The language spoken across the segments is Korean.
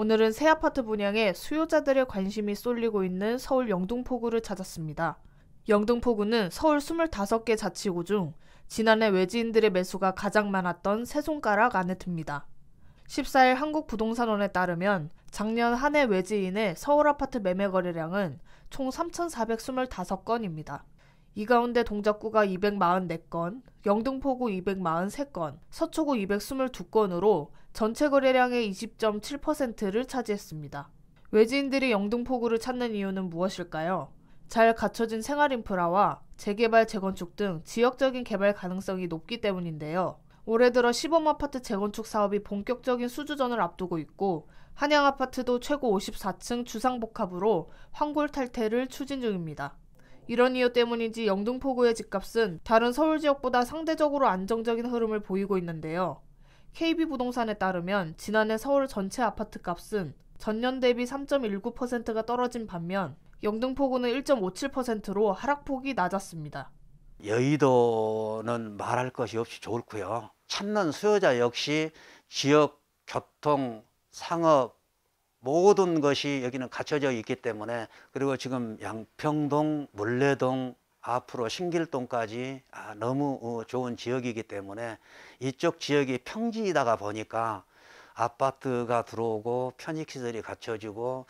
오늘은 새 아파트 분양에 수요자들의 관심이 쏠리고 있는 서울 영등포구를 찾았습니다. 영등포구는 서울 25개 자치구 중 지난해 외지인들의 매수가 가장 많았던 세 손가락 안에 듭니다. 14일 한국부동산원에 따르면 작년 한해 외지인의 서울 아파트 매매 거래량은 총 3,425건입니다. 이 가운데 동작구가 244건, 영등포구 243건, 서초구 222건으로 전체 거래량의 20.7%를 차지했습니다. 외지인들이 영등포구를 찾는 이유는 무엇일까요? 잘 갖춰진 생활 인프라와 재개발, 재건축 등 지역적인 개발 가능성이 높기 때문인데요. 올해 들어 시범 아파트 재건축 사업이 본격적인 수주전을 앞두고 있고 한양 아파트도 최고 54층 주상복합으로 환골 탈퇴를 추진 중입니다. 이런 이유 때문인지 영등포구의 집값은 다른 서울 지역보다 상대적으로 안정적인 흐름을 보이고 있는데요. KB부동산에 따르면 지난해 서울 전체 아파트 값은 전년 대비 3.19%가 떨어진 반면 영등포구는 1.57%로 하락폭이 낮았습니다. 여의도는 말할 것이 없이 좋고요. 찾는 수요자 역시 지역, 교통, 상업, 모든 것이 여기는 갖춰져 있기 때문에 그리고 지금 양평동, 물레동, 앞으로 신길동까지 아, 너무 어, 좋은 지역이기 때문에 이쪽 지역이 평지이다가 보니까 아파트가 들어오고 편익시설이 갖춰지고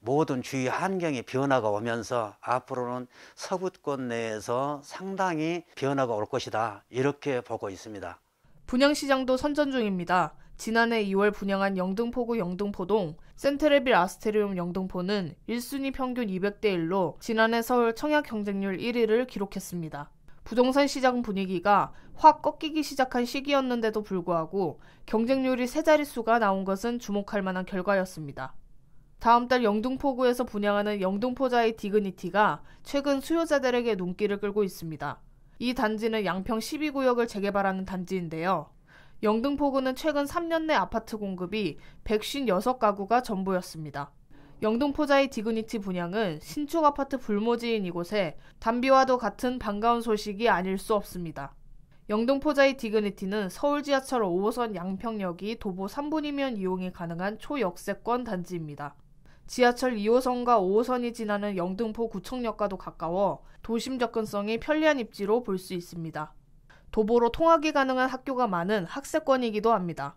모든 주위 환경이 변화가 오면서 앞으로는 서구권 내에서 상당히 변화가 올 것이다 이렇게 보고 있습니다. 분양시장도 선전 중입니다. 지난해 2월 분양한 영등포구 영등포동 센트레빌 아스테리움 영등포는 1순위 평균 200대 1로 지난해 서울 청약 경쟁률 1위를 기록했습니다. 부동산 시장 분위기가 확 꺾이기 시작한 시기였는데도 불구하고 경쟁률이 세 자릿수가 나온 것은 주목할 만한 결과였습니다. 다음 달 영등포구에서 분양하는 영등포자의 디그니티가 최근 수요자들에게 눈길을 끌고 있습니다. 이 단지는 양평 12구역을 재개발하는 단지인데요. 영등포구는 최근 3년 내 아파트 공급이 156가구가 전부였습니다. 영등포자의 디그니티 분양은 신축 아파트 불모지인 이곳에 담비와도 같은 반가운 소식이 아닐 수 없습니다. 영등포자의 디그니티는 서울 지하철 5호선 양평역이 도보 3분이면 이용이 가능한 초역세권 단지입니다. 지하철 2호선과 5호선이 지나는 영등포 구청역과도 가까워 도심 접근성이 편리한 입지로 볼 수 있습니다. 도보로 통학이 가능한 학교가 많은 학세권이기도 합니다.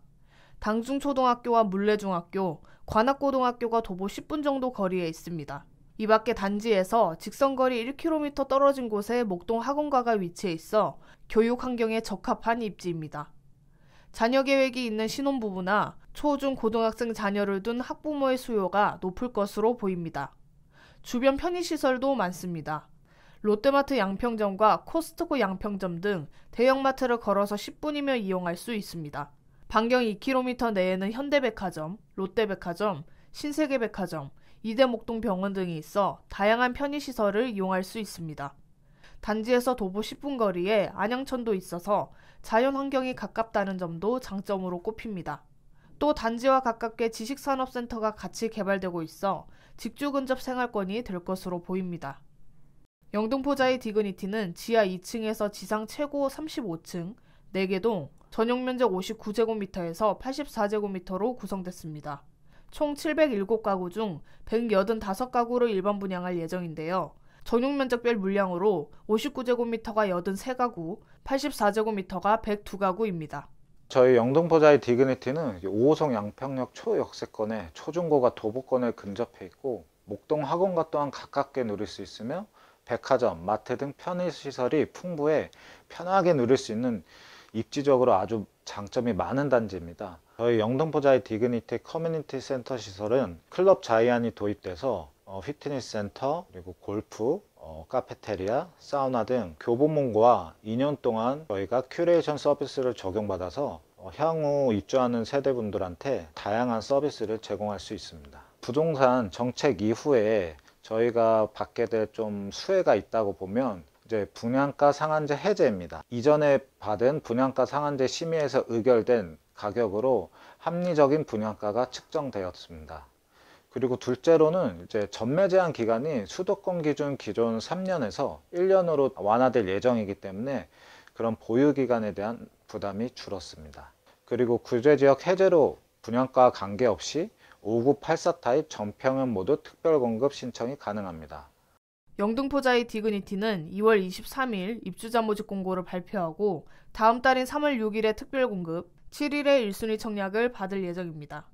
당중초등학교와 물레중학교, 관악고등학교가 도보 10분 정도 거리에 있습니다. 이 밖에 단지에서 직선거리 1km 떨어진 곳에 목동 학원가가 위치해 있어 교육 환경에 적합한 입지입니다. 자녀 계획이 있는 신혼부부나 초 중 고등학생 자녀를 둔 학부모의 수요가 높을 것으로 보입니다. 주변 편의시설도 많습니다. 롯데마트 양평점과 코스트코 양평점 등 대형마트를 걸어서 10분이면 이용할 수 있습니다. 반경 2km 내에는 현대백화점, 롯데백화점, 신세계백화점, 이대목동 병원 등이 있어 다양한 편의시설을 이용할 수 있습니다. 단지에서 도보 10분 거리에 안양천도 있어서 자연 환경이 가깝다는 점도 장점으로 꼽힙니다. 또 단지와 가깝게 지식산업센터가 같이 개발되고 있어 직주 근접 생활권이 될 것으로 보입니다. 영등포자의 디그니티는 지하 2층에서 지상 최고 35층, 4개 동, 전용 면적 59제곱미터에서 84제곱미터로 구성됐습니다. 총 707가구 중1 8 5가구로 일반 분양할 예정인데요. 전용 면적별 물량으로 59제곱미터가 83가구, 84제곱미터가 102가구입니다. 저희 영등포자의 디그니티는 5호성 양평역 초역세권에 초중고가 도보권에 근접해 있고 목동 학원과 또한 가깝게 누릴 수 있으며 백화점, 마트 등 편의시설이 풍부해 편하게 누릴 수 있는 입지적으로 아주 장점이 많은 단지입니다. 저희 영등포자의 디그니티 커뮤니티 센터 시설은 클럽 자이안이 도입돼서 어, 휘트니스 센터, 그리고 골프, 어, 카페테리아, 사우나 등 교보문고와 2년 동안 저희가 큐레이션 서비스를 적용받아서 어, 향후 입주하는 세대분들한테 다양한 서비스를 제공할 수 있습니다. 부동산 정책 이후에 저희가 받게 될 좀 수혜가 있다고 보면 이제 분양가 상한제 해제입니다. 이전에 받은 분양가 상한제 심의에서 의결된 가격으로 합리적인 분양가가 측정되었습니다. 그리고 둘째로는 이제 전매 제한 기간이 수도권 기준 기존 3년에서 1년으로 완화될 예정이기 때문에 그런 보유 기간에 대한 부담이 줄었습니다. 그리고 구제 지역 해제로 분양가 관계없이 5984 타입 전평형 모두 특별 공급 신청이 가능합니다. 영등포자의 디그니티는 2월 23일 입주자 모집 공고를 발표하고 다음 달인 3월 6일에 특별 공급, 7일에 1순위 청약을 받을 예정입니다.